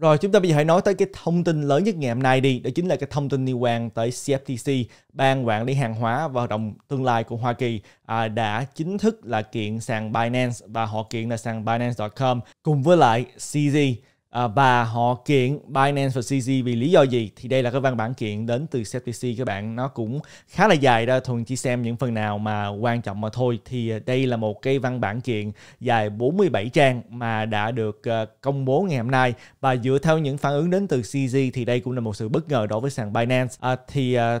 Rồi chúng ta bây giờ hãy nói tới cái thông tin lớn nhất ngày hôm nay đi, đó chính là cái thông tin liên quan tới CFTC, ban quản lý hàng hóa và hoạt động tương lai của Hoa Kỳ à, đã chính thức là kiện sàn Binance và họ kiện là sàn Binance.com cùng với lại CZ À, và họ kiện Binance và CZ vì lý do gì thì đây là cái văn bản kiện đến từ CFTC các bạn nó cũng khá là dài đó thuần chỉ xem những phần nào mà quan trọng mà thôi thì à, đây là một cái văn bản kiện dài 47 trang mà đã được à, công bố ngày hôm nay và dựa theo những phản ứng đến từ CZ thì đây cũng là một sự bất ngờ đối với sàn Binance à, thì à,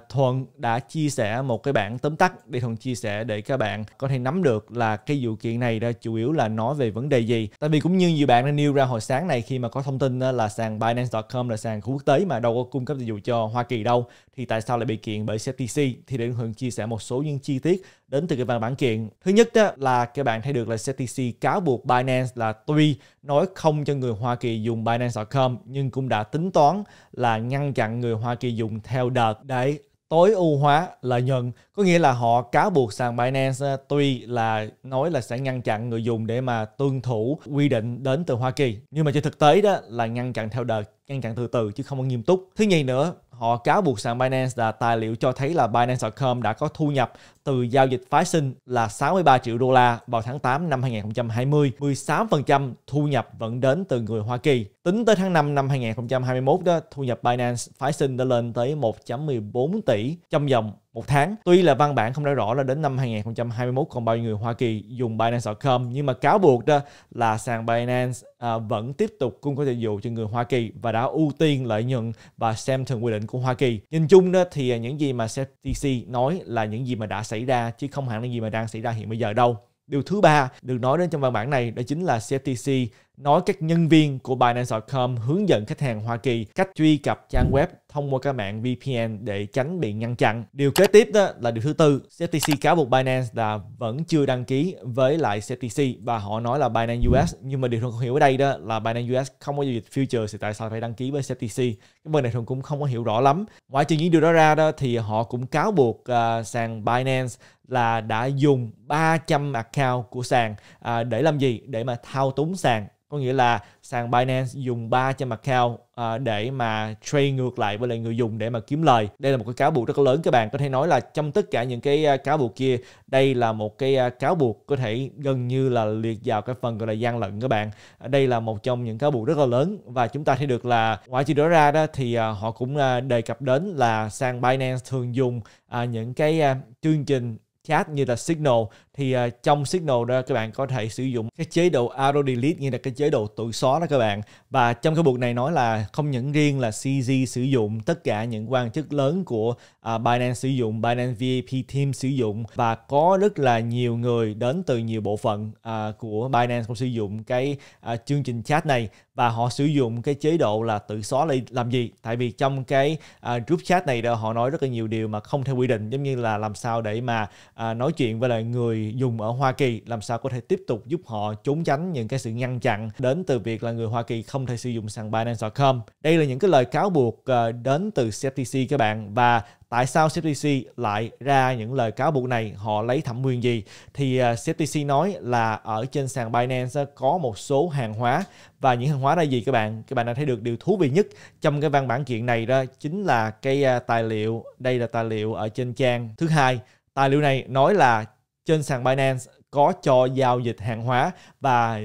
đã chia sẻ một cái bản tóm tắt để thuần chia sẻ để các bạn có thể nắm được là cái vụ kiện này đó chủ yếu là nói về vấn đề gì tại vì cũng như nhiều bạn đã nêu ra hồi sáng này khi mà có thông tin là sàn Binance.com là sàn quốc tế mà đâu có cung cấp dịch vụ cho Hoa Kỳ đâu thì tại sao lại bị kiện bởi CFTC? thì Điện Hường chia sẻ một số những chi tiết đến từ cái văn bản kiện thứ nhất đó là các bạn thấy được là CFTC cáo buộc Binance là tuy nói không cho người Hoa Kỳ dùng Binance.com nhưng cũng đã tính toán là ngăn chặn người Hoa Kỳ dùng theo đợt để tối ưu hóa lợi nhuận có nghĩa là họ cáo buộc sàn Binance à, tuy là nói là sẽ ngăn chặn người dùng để mà tuân thủ quy định đến từ Hoa Kỳ nhưng mà trên thực tế đó là ngăn chặn theo đợt ngăn chặn từ từ chứ không có nghiêm túc thứ nhì nữa họ cáo buộc sàn Binance là tài liệu cho thấy là Binance.com đã có thu nhập từ giao dịch phái sinh là 63 triệu đô la vào tháng 8 năm 2020, 18% thu nhập vẫn đến từ người Hoa Kỳ. Tính tới tháng 5 năm 2021 đó, thu nhập Binance phái sinh đã lên tới 1.14 tỷ trong vòng một tháng. Tuy là văn bản không nói rõ là đến năm 2021 còn bao nhiêu người Hoa Kỳ dùng Binance.com nhưng mà cáo buộc đó là sàn Binance à, vẫn tiếp tục cung cấp dịch vụ cho người Hoa Kỳ và đã ưu tiên lợi nhuận và xem thường quy định của Hoa Kỳ. Nhìn chung đó thì những gì mà CFTC nói là những gì mà đã xảy xảy ra chứ không hẳn là gì mà đang xảy ra hiện bây giờ đâu Điều thứ ba được nói đến trong văn bản này đó chính là CFTC nói các nhân viên của Binance.com hướng dẫn khách hàng Hoa Kỳ cách truy cập trang web thông qua các mạng VPN để tránh bị ngăn chặn. Điều kế tiếp đó là điều thứ tư, CFTC cáo buộc Binance là vẫn chưa đăng ký với lại CFTC và họ nói là Binance US nhưng mà điều không hiểu ở đây đó là Binance US không có giao dịch future thì tại sao phải đăng ký với CFTC? Cái vấn này thường cũng không có hiểu rõ lắm. Ngoài trừ những điều đó ra đó thì họ cũng cáo buộc uh, sàn Binance là đã dùng 300 account của sàn à, để làm gì? Để mà thao túng sàn. Có nghĩa là sàn Binance dùng 300 account à, để mà trade ngược lại với lại người dùng để mà kiếm lời. Đây là một cái cáo buộc rất là lớn các bạn. Có thể nói là trong tất cả những cái à, cáo buộc kia, đây là một cái à, cáo buộc có thể gần như là liệt vào cái phần gọi là gian lận các bạn. À, đây là một trong những cáo buộc rất là lớn và chúng ta thấy được là ngoài chi đó ra đó thì họ cũng đề cập đến là sàn Binance thường dùng những cái chương trình chat như là Signal thì uh, trong Signal đó các bạn có thể sử dụng cái chế độ auto delete như là cái chế độ tự xóa đó các bạn và trong cái buộc này nói là không những riêng là CZ sử dụng tất cả những quan chức lớn của uh, Binance sử dụng Binance VAP team sử dụng và có rất là nhiều người đến từ nhiều bộ phận uh, của Binance cũng sử dụng cái uh, chương trình chat này và họ sử dụng cái chế độ là tự xóa đi làm gì tại vì trong cái uh, group chat này đó họ nói rất là nhiều điều mà không theo quy định giống như là làm sao để mà uh, nói chuyện với lại người dùng ở Hoa Kỳ làm sao có thể tiếp tục giúp họ trốn tránh những cái sự ngăn chặn đến từ việc là người Hoa Kỳ không thể sử dụng sàn Binance.com đây là những cái lời cáo buộc uh, đến từ CFTC các bạn và tại sao CFTC lại ra những lời cáo buộc này, họ lấy thẩm quyền gì? Thì uh, à, CFTC nói là ở trên sàn Binance có một số hàng hóa và những hàng hóa là gì các bạn? Các bạn đã thấy được điều thú vị nhất trong cái văn bản kiện này đó chính là cái uh, tài liệu, đây là tài liệu ở trên trang thứ hai. Tài liệu này nói là trên sàn Binance có cho giao dịch hàng hóa và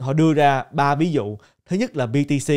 họ đưa ra ba ví dụ. Thứ nhất là BTC,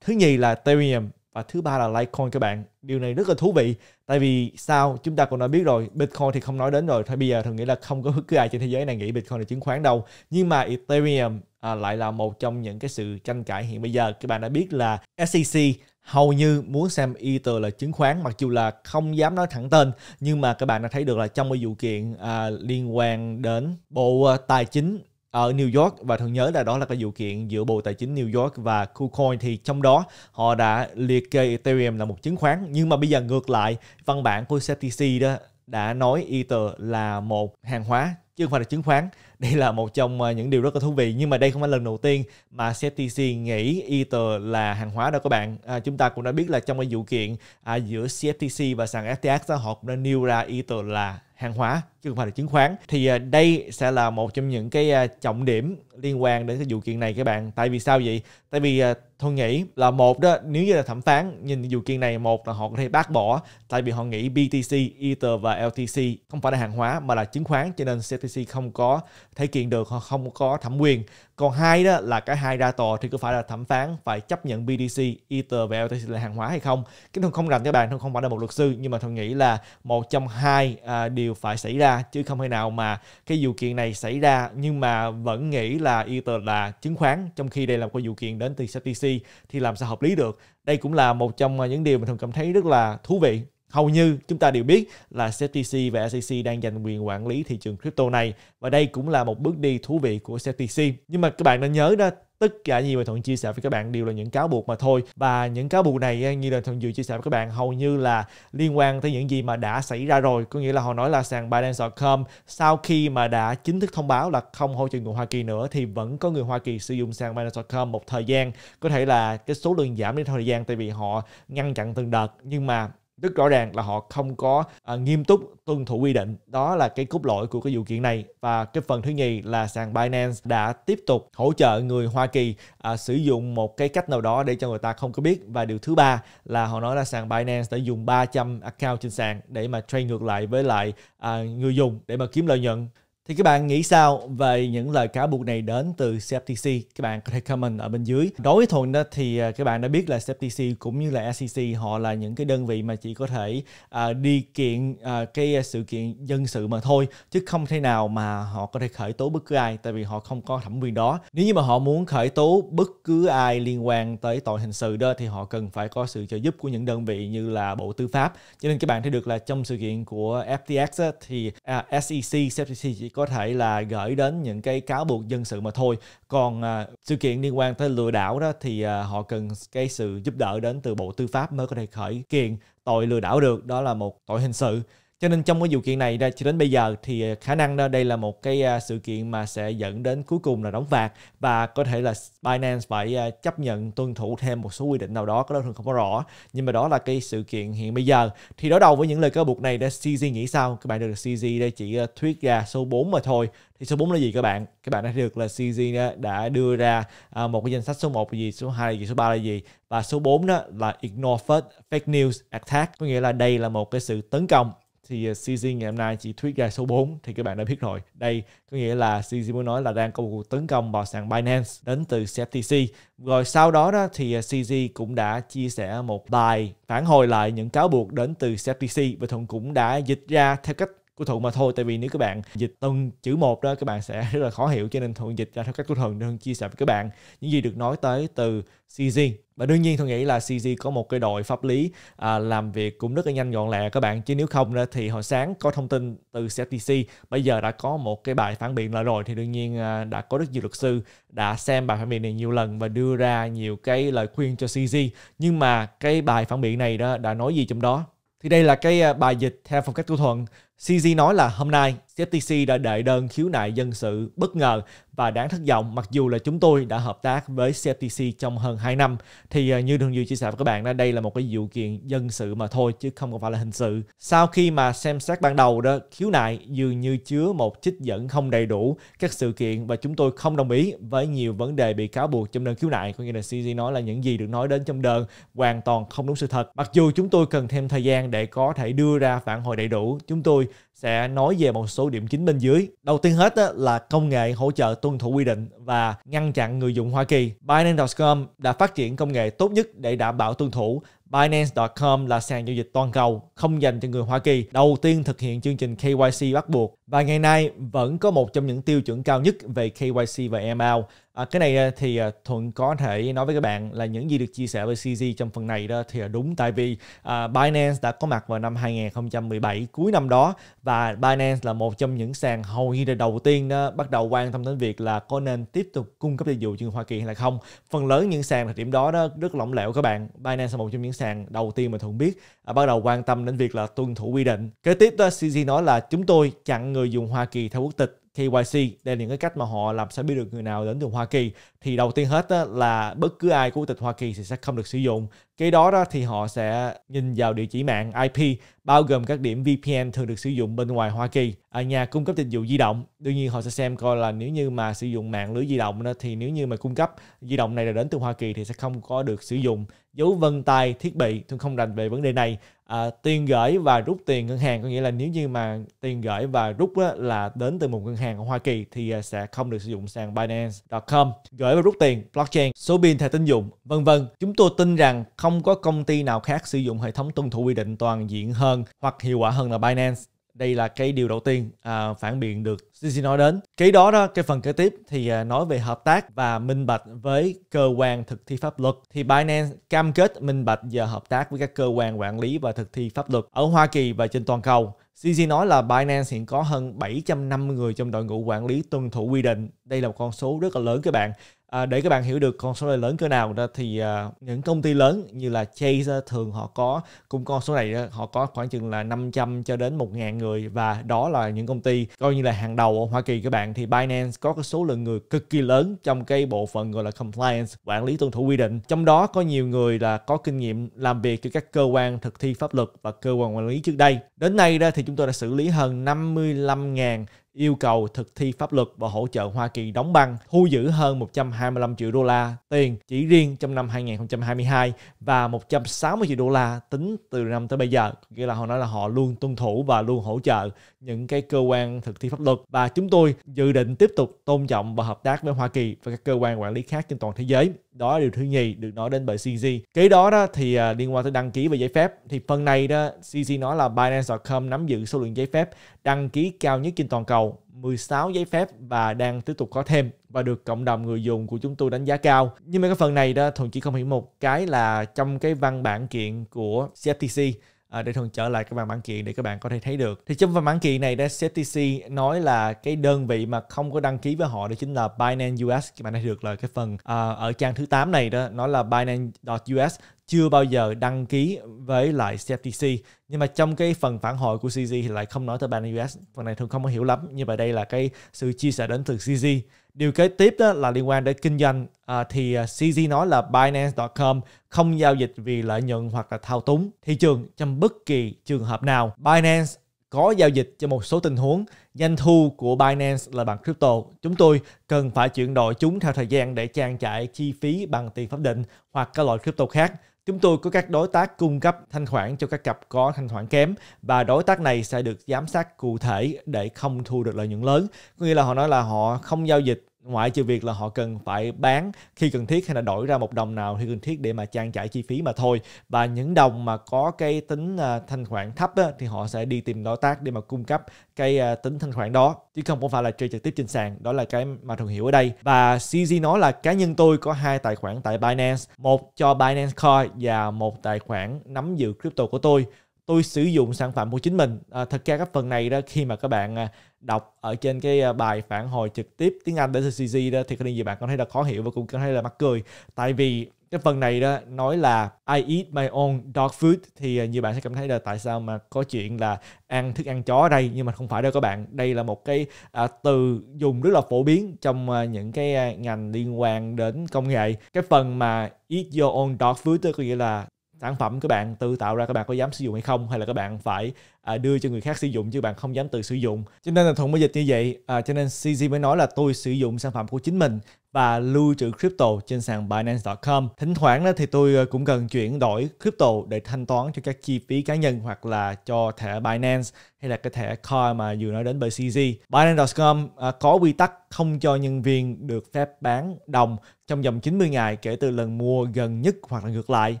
thứ nhì là Ethereum và thứ ba là Litecoin các bạn điều này rất là thú vị tại vì sao chúng ta cũng đã biết rồi Bitcoin thì không nói đến rồi thôi bây giờ thường nghĩ là không có bất cứ ai trên thế giới này nghĩ Bitcoin là chứng khoán đâu nhưng mà Ethereum à, lại là một trong những cái sự tranh cãi hiện bây giờ các bạn đã biết là SEC hầu như muốn xem Ether là chứng khoán mặc dù là không dám nói thẳng tên nhưng mà các bạn đã thấy được là trong cái vụ kiện à, liên quan đến bộ à, tài chính ở New York và thường nhớ là đó là cái vụ kiện giữa Bộ Tài chính New York và KuCoin thì trong đó họ đã liệt kê Ethereum là một chứng khoán nhưng mà bây giờ ngược lại văn bản của SETC đó đã nói Ether là một hàng hóa chứ không phải là chứng khoán. Đây là một trong ờ, những điều rất là thú vị nhưng mà đây không phải lần đầu tiên mà CTC nghĩ Ether là hàng hóa đâu các bạn. À, chúng ta cũng đã biết là trong cái vụ kiện à, giữa CFTC và sàn FTX đó, họ cũng đã nêu ra Ether là hàng hóa chứ không phải là chứng khoán thì à, đây sẽ là một trong những cái à, trọng điểm liên quan đến cái vụ kiện này các bạn tại vì sao vậy tại vì à, Tôi nghĩ là một đó, nếu như là thẩm phán nhìn vụ kiện này một là họ có thể bác bỏ tại vì họ nghĩ BTC, Ether và LTC không phải là hàng hóa mà là chứng khoán cho nên CTC không có thể kiện được họ không có thẩm quyền. Còn hai đó là cái hai ra tòa thì có phải là thẩm phán phải chấp nhận BTC, Ether và LTC là hàng hóa hay không? Cái thông không rành các bạn, thông không phải là một luật sư nhưng mà tôi nghĩ là một trong hai à, điều phải xảy ra chứ không thể nào mà cái vụ kiện này xảy ra nhưng mà vẫn nghĩ là Ether là chứng khoán trong khi đây là một cái vụ kiện đến từ CTC thì làm sao hợp lý được đây cũng là một trong à, những điều mình thường cảm thấy rất là thú vị hầu như chúng ta đều biết là SEC và SEC đang giành quyền quản lý thị trường crypto này và đây cũng là một bước đi thú vị của SEC. Nhưng mà các bạn nên nhớ đó tất cả những gì mà thuận chia sẻ với các bạn đều là những cáo buộc mà thôi và những cáo buộc này như là thuận vừa chia sẻ với các bạn hầu như là liên quan tới những gì mà đã xảy ra rồi có nghĩa là họ nói là sàn Binance.com sau khi mà đã chính thức thông báo là không hỗ trợ người Hoa Kỳ nữa thì vẫn có người Hoa Kỳ sử dụng sàn Binance.com một thời gian có thể là cái số lượng giảm đi thời gian tại vì họ ngăn chặn từng đợt nhưng mà rất rõ ràng là họ không có à, nghiêm túc tuân thủ quy định đó là cái cốt lõi của cái vụ kiện này và cái phần thứ nhì là sàn Binance đã tiếp tục hỗ trợ người Hoa Kỳ à, sử dụng một cái cách nào đó để cho người ta không có biết và điều thứ ba là họ nói là sàn Binance đã dùng 300 account trên sàn để mà trade ngược lại với lại à, người dùng để mà kiếm lợi nhuận thì các bạn nghĩ sao về những lời cáo buộc này đến từ CFTC? Các bạn có thể comment ở bên dưới. Đối với Thuận đó thì à, các bạn đã biết là CFTC cũng như là SEC họ là những cái đơn vị mà chỉ có thể uh, đi kiện uh, cái sự kiện dân sự mà thôi chứ không thể nào mà họ có thể khởi tố bất cứ ai tại vì họ không có thẩm quyền đó. Nếu như mà họ muốn khởi tố bất cứ ai liên quan tới tội hình sự đó thì họ cần phải có sự trợ giúp của những đơn vị như là Bộ Tư pháp. Cho nên các bạn thấy được là trong sự kiện của FTX á, thì uh, SEC, CFTC chỉ có thể là gửi đến những cái cáo buộc dân sự mà thôi còn à, sự kiện liên quan tới lừa đảo đó thì à, họ cần cái sự giúp đỡ đến từ bộ tư pháp mới có thể khởi kiện tội lừa đảo được đó là một tội hình sự cho nên trong cái vụ kiện này cho đến bây giờ thì à, khả năng đây là một cái à, sự kiện mà sẽ dẫn đến cuối cùng là đóng phạt và có thể là Binance phải à, chấp nhận tuân thủ thêm một số quy định nào đó có thường không có rõ nhưng mà đó là cái sự kiện hiện bây giờ thì đối đầu với những lời cáo buộc này để CZ nghĩ sao các bạn được CZ đây chỉ thuyết ra số 4 mà thôi thì số 4 là gì các bạn các bạn đã được là CZ đã đưa ra một cái danh sách số 1 là gì số 2 là gì số 3 là gì và số 4 đó là ignore fake news attack có nghĩa là đây là một cái sự tấn công thì CZ à, ngày hôm nay chỉ thuyết ra số 4 thì các bạn đã biết rồi. Đây có nghĩa là CZ muốn nói là đang có một cuộc tấn công vào sàn Binance đến từ CFTC. Rồi sau đó đó thì CZ à, cũng đã chia sẻ một bài phản hồi lại những cáo buộc đến từ CFTC và Thuận cũng đã dịch ra theo cách của thuận mà thôi tại vì nếu các bạn dịch từng chữ một đó các bạn sẽ rất là khó hiểu cho nên thuận dịch ra theo cách của thuận để chia sẻ với các bạn những gì được nói tới từ CG và đương nhiên tôi nghĩ là CG có một cái đội pháp lý à, làm việc cũng rất là nhanh gọn lẹ các bạn chứ nếu không đó thì hồi sáng có thông tin từ CFTC bây giờ đã có một cái bài phản biện là rồi thì đương nhiên à, đã có rất nhiều luật sư đã xem bài phản biện này nhiều lần và đưa ra nhiều cái lời khuyên cho CG nhưng mà cái bài phản biện này đó đã nói gì trong đó thì đây là cái à, bài dịch theo phong cách của thuận CZ nói là hôm nay, CFTC đã đệ đơn khiếu nại dân sự bất ngờ và đáng thất vọng mặc dù là chúng tôi đã hợp tác với CFTC trong hơn 2 năm. Thì à, như thường Duy chia sẻ với các bạn đó, đây là một cái vụ kiện dân sự mà thôi chứ không phải là hình sự. Sau khi mà xem xét ban đầu đó, khiếu nại dường như chứa một trích dẫn không đầy đủ các sự kiện và chúng tôi không đồng ý với nhiều vấn đề bị cáo buộc trong đơn khiếu nại. Có nghĩa là CZ nói là những gì được nói đến trong đơn hoàn toàn không đúng sự thật. Mặc dù chúng tôi cần thêm thời gian để có thể đưa ra phản hồi đầy đủ, chúng tôi sẽ nói về một số điểm chính bên dưới. Đầu tiên hết là công nghệ hỗ trợ tuân thủ quy định và ngăn chặn người dùng Hoa Kỳ. Binance.com đã phát triển công nghệ tốt nhất để đảm bảo tuân thủ Binance.com là sàn giao dịch toàn cầu không dành cho người Hoa Kỳ, đầu tiên thực hiện chương trình KYC bắt buộc. Và ngày nay vẫn có một trong những tiêu chuẩn cao nhất về KYC và ML. À, cái này à, thì à, Thuận có thể nói với các bạn là những gì được chia sẻ với CZ trong phần này đó thì đúng tại vì à, Binance đã có mặt vào năm 2017 cuối năm đó và Binance là một trong những sàn hầu như là đầu tiên đó bắt đầu quan tâm đến việc là có nên tiếp tục cung cấp dịch vụ cho Hoa Kỳ hay là không. Phần lớn những sàn thời điểm đó đó rất lỏng lẻo các bạn. Binance là một trong những sàn đầu tiên mà Thuận biết à, bắt đầu quan tâm đến việc là tuân thủ quy định. Kế tiếp đó, à, CZ nói là chúng tôi chặn người dùng Hoa Kỳ theo quốc tịch KYC đây là những cái cách mà họ làm sao biết được người nào đến từ Hoa Kỳ thì đầu tiên hết á, là bất cứ ai của tịch Hoa Kỳ thì sẽ không được sử dụng cái đó, đó thì họ sẽ nhìn vào địa chỉ mạng IP bao gồm các điểm VPN thường được sử dụng bên ngoài Hoa Kỳ à, nhà cung cấp dịch vụ di động đương nhiên họ sẽ xem coi là nếu như mà sử dụng mạng lưới di động đó, thì nếu như mà cung cấp di động này là đến từ Hoa Kỳ thì sẽ không có được sử dụng dấu vân tay thiết bị tôi không rành về vấn đề này à, tiền gửi và rút tiền ngân hàng có nghĩa là nếu như mà tiền gửi và rút á, là đến từ một ngân hàng ở Hoa Kỳ thì à, sẽ không được sử dụng sàn Binance.com gửi và rút tiền blockchain số pin thẻ tín dụng vân vân chúng tôi tin rằng không có công ty nào khác sử dụng hệ thống tuân thủ quy định toàn diện hơn hoặc hiệu quả hơn là Binance đây là cái điều đầu tiên à, phản biện được CC nói đến Kế đó đó cái phần kế tiếp thì à, nói về hợp tác và minh bạch với cơ quan thực thi pháp luật thì Binance cam kết minh bạch và hợp tác với các cơ quan quản lý và thực thi pháp luật ở Hoa Kỳ và trên toàn cầu CZ nói là Binance hiện có hơn 750 người trong đội ngũ quản lý tuân thủ quy định. Đây là một con số rất là lớn các bạn. À, để các bạn hiểu được con số này lớn cỡ nào đó thì à, những công ty lớn như là Chase thường họ có cùng con số này họ có khoảng chừng là 500 cho đến 1.000 người và đó là những công ty coi như là hàng đầu ở Hoa Kỳ các bạn thì Binance có cái số lượng người cực kỳ lớn trong cái bộ phận gọi là compliance quản lý tuân thủ quy định trong đó có nhiều người là có kinh nghiệm làm việc với các cơ quan thực thi pháp luật và cơ quan quản lý trước đây đến nay đó thì chúng tôi đã xử lý hơn 55.000 yêu cầu thực thi pháp luật và hỗ trợ Hoa Kỳ đóng băng, thu giữ hơn 125 triệu đô la tiền chỉ riêng trong năm 2022 và 160 triệu đô la tính từ năm tới bây giờ. Nghĩa là họ nói là họ luôn tuân thủ và luôn hỗ trợ những cái cơ quan thực thi pháp luật và chúng tôi dự định tiếp tục tôn trọng và hợp tác với Hoa Kỳ và các cơ quan quản lý khác trên toàn thế giới đó là điều thứ nhì được nói đến bởi CZ Kế đó đó thì uh, liên quan tới đăng ký và giấy phép thì phần này đó CZ nói là Binance.com nắm giữ số lượng giấy phép đăng ký cao nhất trên toàn cầu 16 giấy phép và đang tiếp tục có thêm và được cộng đồng người dùng của chúng tôi đánh giá cao. Nhưng mà cái phần này đó Thuận chỉ không hiểu một cái là trong cái văn bản kiện của CFTC À, để thường trở lại các bạn bản kiện để các bạn có thể thấy được thì trong văn bản kiện này SFTC nói là cái đơn vị mà không có đăng ký với họ đó chính là Binance US các bạn thấy được là cái phần uh, ở trang thứ 8 này đó nó là Binance.us chưa bao giờ đăng ký với lại CFTC nhưng mà trong cái phần phản hồi của CZ thì lại không nói tới Binance US phần này thường không có hiểu lắm nhưng mà đây là cái sự chia sẻ đến từ CZ Điều kế tiếp đó là liên quan đến kinh doanh à, thì à, CZ nói là Binance.com không giao dịch vì lợi nhuận hoặc là thao túng thị trường trong bất kỳ trường hợp nào. Binance có giao dịch cho một số tình huống doanh thu của Binance là bằng crypto. Chúng tôi cần phải chuyển đổi chúng theo thời gian để trang trải chi phí bằng tiền pháp định hoặc các loại crypto khác. Chúng tôi có các đối tác cung cấp thanh khoản cho các cặp có thanh khoản kém và đối tác này sẽ được giám sát cụ thể để không thu được lợi nhuận lớn. Có nghĩa là họ nói là họ không giao dịch ngoại trừ việc là họ cần phải bán khi cần thiết hay là đổi ra một đồng nào khi cần thiết để mà trang trải chi phí mà thôi và những đồng mà có cái tính à, thanh khoản thấp á, thì họ sẽ đi tìm đối tác để mà cung cấp cái à, tính thanh khoản đó chứ không phải là chơi trực tiếp trên sàn đó là cái mà thường hiểu ở đây và CZ nói là cá nhân tôi có hai tài khoản tại Binance một cho Binance Coin và một tài khoản nắm giữ crypto của tôi tôi sử dụng sản phẩm của chính mình à, thật ra các phần này đó khi mà các bạn à, đọc ở trên cái à, bài phản hồi trực tiếp tiếng Anh để từ đó thì có gì bạn cảm thấy là khó hiểu và cũng cảm thấy là mắc cười tại vì cái phần này đó nói là I eat my own dog food thì à, như bạn sẽ cảm thấy là tại sao mà có chuyện là ăn thức ăn chó ở đây nhưng mà không phải đâu các bạn đây là một cái à, từ dùng rất là phổ biến trong à, những cái à, ngành liên quan đến công nghệ cái phần mà eat your own dog food tức có nghĩa là sản phẩm các bạn tự tạo ra các bạn có dám sử dụng hay không hay là các bạn phải à, đưa cho người khác sử dụng chứ bạn không dám tự sử dụng cho nên là thuận mới dịch như vậy à, cho nên CZ mới nói là tôi sử dụng sản phẩm của chính mình và lưu trữ crypto trên sàn Binance.com. Thỉnh thoảng thì tôi ờ, cũng cần chuyển đổi crypto để thanh toán cho các chi phí cá nhân hoặc là cho thẻ Binance hay là cái thẻ coin mà vừa nói đến bởi CZ. Binance.com ờ, có quy tắc không cho nhân viên được phép bán đồng trong vòng 90 ngày kể từ lần mua gần nhất hoặc là ngược lại.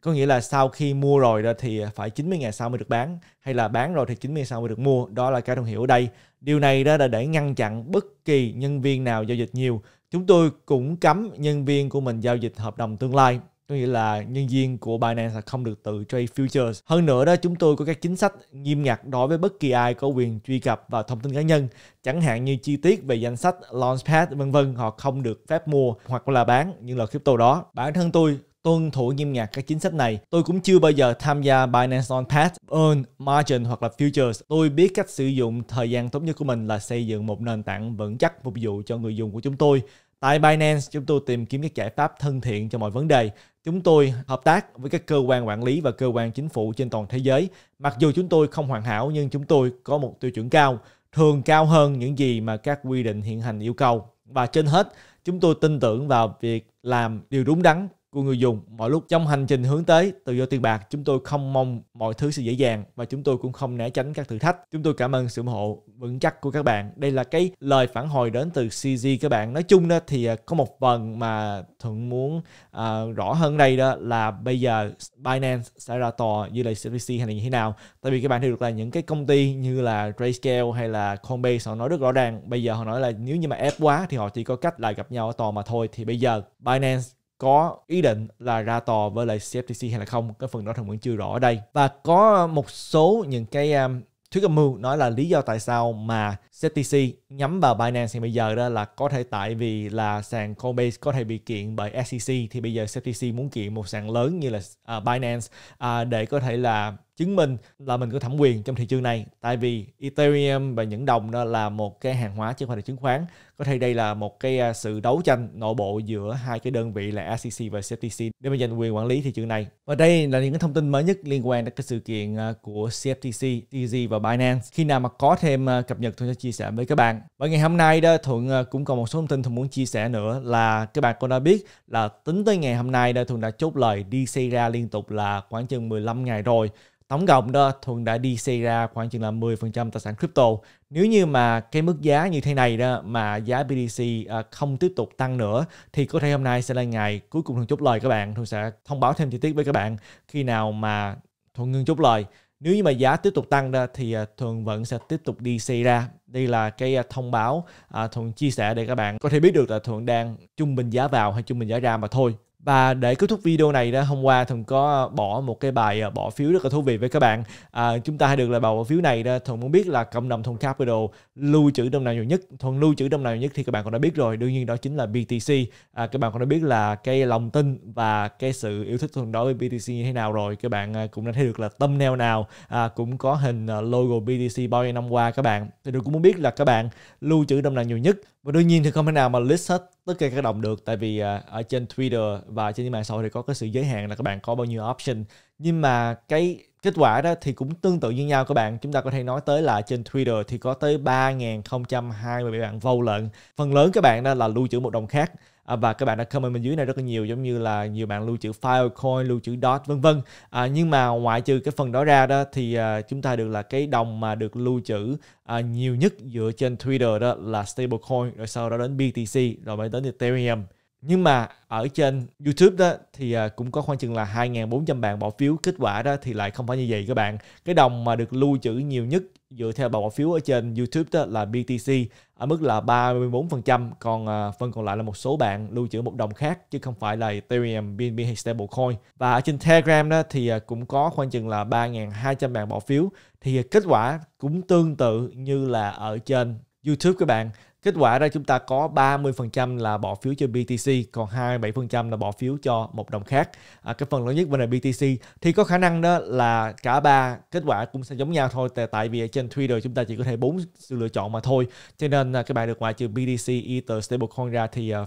Có nghĩa là sau khi mua rồi đó thì phải 90 ngày sau mới được bán hay là bán rồi thì 90 ngày sau mới được mua. Đó là cái đồng hiểu ở đây. Điều này đó là để ngăn chặn bất kỳ nhân viên nào giao dịch nhiều chúng tôi cũng cấm nhân viên của mình giao dịch hợp đồng tương lai có nghĩa là nhân viên của Binance không được tự trade futures. Hơn nữa đó chúng tôi có các chính sách nghiêm ngặt đối với bất kỳ ai có quyền truy cập vào thông tin cá nhân, chẳng hạn như chi tiết về danh sách launchpad vân vân, họ không được phép mua hoặc là bán những loại crypto đó. Bản thân tôi tuân thủ nghiêm ngặt các chính sách này. Tôi cũng chưa bao giờ tham gia Binance on Path, Earn, Margin hoặc là Futures. Tôi biết cách sử dụng thời gian tốt nhất của mình là xây dựng một nền tảng vững chắc phục vụ cho người dùng của chúng tôi. Tại Binance, chúng tôi tìm kiếm các giải pháp thân thiện cho mọi vấn đề. Chúng tôi hợp tác với các cơ quan quản lý và cơ quan chính phủ trên toàn thế giới. Mặc dù chúng tôi không hoàn hảo nhưng chúng tôi có một tiêu chuẩn cao, thường cao hơn những gì mà các quy định hiện hành yêu cầu. Và trên hết, chúng tôi tin tưởng vào việc làm điều đúng đắn của người dùng mọi lúc trong hành trình hướng tới tự do tiền bạc chúng tôi không mong mọi thứ sẽ dễ dàng và chúng tôi cũng không né tránh các thử thách chúng tôi cảm ơn sự ủng hộ vững chắc của các bạn đây là cái lời phản hồi đến từ CG các bạn nói chung đó thì à, có một phần mà thuận muốn uh, rõ hơn đây đó là bây giờ Binance sẽ ra tòa như là CBC hay là như thế nào tại vì các bạn thấy được là những cái công ty như là Grayscale hay là Coinbase họ nói rất rõ ràng bây giờ họ nói là nếu như mà ép quá thì họ chỉ có cách là gặp nhau ở tòa mà thôi thì bây giờ Binance có ý định là ra tòa với lại CFTC hay là không cái phần đó thằng vẫn chưa rõ ở đây và có một số những cái um, thuyết âm mưu nói là lý do tại sao mà ZTC nhắm vào Binance thì bây giờ đó là có thể tại vì là sàn Coinbase có thể bị kiện bởi SEC thì bây giờ ZTC muốn kiện một sàn lớn như là uh, Binance uh, để có thể là chứng minh là mình có thẩm quyền trong thị trường này tại vì Ethereum và những đồng đó là một cái hàng hóa chứ không phải là chứng khoán có thể đây là một cái à, sự đấu tranh nội bộ giữa hai cái đơn vị là SEC và CFTC để mà giành quyền quản lý thị trường này và đây là những cái thông tin mới nhất liên quan đến cái sự kiện của CFTC, EZ và Binance khi nào mà có thêm cập nhật tôi sẽ chia chia sẻ với các bạn và ngày hôm nay đó thuận à, cũng còn một số thông tin thuận muốn chia sẻ nữa là các bạn cũng đã biết là tính tới ngày hôm nay đó thuận đã chốt lời đi xây ra liên tục là khoảng chừng 15 ngày rồi tổng cộng đó thuận đã đi xây ra khoảng chừng là 10% tài sản crypto nếu như mà cái mức giá như thế này đó mà giá BTC à, không tiếp tục tăng nữa thì có thể hôm nay sẽ là ngày cuối cùng thuận chốt lời các bạn thuận sẽ thông báo thêm chi tiết với các bạn khi nào mà thuận ngưng chốt lời nếu như mà giá tiếp tục tăng ra thì à, thường vẫn sẽ tiếp tục đi xây ra đây là cái à, thông báo à, thuận chia sẻ để các bạn có thể biết được là thuận đang trung bình giá vào hay trung bình giá ra mà thôi và để kết thúc video này đó, hôm qua Thần có ờ, bỏ một cái bài ờ, bỏ phiếu rất là thú vị với các bạn. À, chúng ta hãy được là bài bỏ phiếu này đó, Thần muốn biết là cộng đồng Thuần Capital lưu trữ đồng nào nhiều nhất. Thuần lưu trữ đồng nào nhiều nhất thì các bạn cũng đã biết rồi, đương nhiên đó chính là BTC. À, các bạn cũng đã biết là cái lòng tin và cái sự yêu thích Thuần đối với BTC như thế nào rồi. Các bạn ờ, cũng đã thấy được là tâm neo nào à, cũng có hình logo BTC bao nhiêu năm qua các bạn. Thì Đường cũng muốn biết là các bạn lưu trữ đồng nào nhiều nhất và đương nhiên thì không thể nào mà list hết tất cả các đồng được tại vì à, ở trên Twitter và trên những mạng xã hội thì có cái sự giới hạn là các bạn có bao nhiêu option nhưng mà cái kết quả đó thì cũng tương tự như nhau các bạn chúng ta có thể nói tới là trên Twitter thì có tới 3.027 bạn vô lận phần lớn các bạn đó là lưu trữ một đồng khác à, và các bạn đã comment bên dưới này rất là nhiều giống như là nhiều bạn lưu trữ file coin lưu trữ dot vân vân à, nhưng mà ngoại trừ cái phần đó ra đó thì à, chúng ta được là cái đồng mà được lưu trữ à, nhiều nhất dựa trên Twitter đó là stablecoin rồi sau đó đến BTC rồi mới đến Ethereum nhưng mà ở trên YouTube đó thì à, cũng có khoảng chừng là 2.400 bạn bỏ phiếu kết quả đó thì lại không phải như vậy các bạn cái đồng mà được lưu trữ nhiều nhất dựa theo bỏ phiếu ở trên YouTube đó là BTC ở mức là 34% còn à, phần còn lại là một số bạn lưu trữ một đồng khác chứ không phải là Ethereum BNB hay stablecoin và ở trên Telegram đó thì à, cũng có khoảng chừng là 3.200 bạn bỏ phiếu thì kết quả cũng tương tự như là ở trên YouTube các bạn Kết quả ra chúng ta có 30% là bỏ phiếu cho BTC, còn 27% là bỏ phiếu cho một đồng khác. À, cái phần lớn nhất bên là BTC thì có khả năng đó là cả ba kết quả cũng sẽ giống nhau thôi tại vì trên Twitter chúng ta chỉ có thể bốn sự lựa chọn mà thôi. Cho nên à, các bạn được ngoại trừ BTC, Ether, stablecoin ra thì à,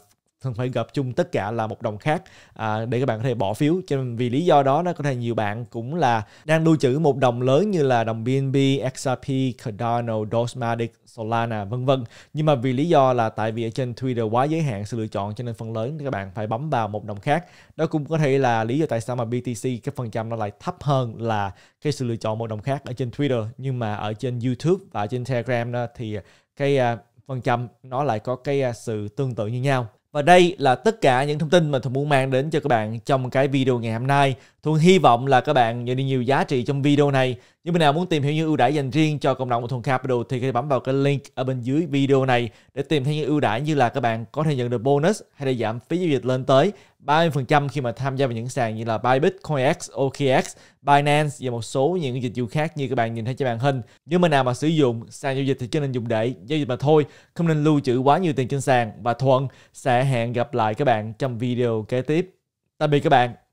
phải gặp chung tất cả là một đồng khác à, để các bạn có thể bỏ phiếu cho nên vì lý do đó nó có thể nhiều bạn cũng là đang lưu trữ một đồng lớn như là đồng BNB, XRP, Cardano, Dosmatic, Solana vân vân nhưng mà vì lý do là tại vì ở trên Twitter quá giới hạn sự lựa chọn cho nên phần lớn các bạn phải bấm vào một đồng khác đó cũng có thể là lý do tại sao mà BTC cái phần trăm nó lại thấp hơn là cái sự lựa chọn một đồng khác ở trên Twitter nhưng mà ở trên YouTube và trên Telegram đó, thì cái à, phần trăm nó lại có cái à, sự tương tự như nhau và đây là tất cả những thông tin mà Thuận muốn mang đến cho các bạn trong cái video ngày hôm nay. Thuận hy vọng là các bạn nhận được nhiều giá trị trong video này. nếu bạn nào muốn tìm hiểu những ưu đãi dành riêng cho cộng đồng của Thuận Capital thì có thể bấm vào cái link ở bên dưới video này để tìm thấy những ưu đãi như là các bạn có thể nhận được bonus hay là giảm phí giao dịch lên tới 30% khi mà tham gia vào những sàn như là Bybit, CoinX, OKX, Binance và một số những dịch vụ khác như các bạn nhìn thấy trên màn hình. Nếu mà nào mà sử dụng sàn giao dịch thì chỉ nên dùng để giao dịch mà thôi, không nên lưu trữ quá nhiều tiền trên sàn. Và Thuận sẽ hẹn gặp lại các bạn trong video kế tiếp. Tạm biệt các bạn.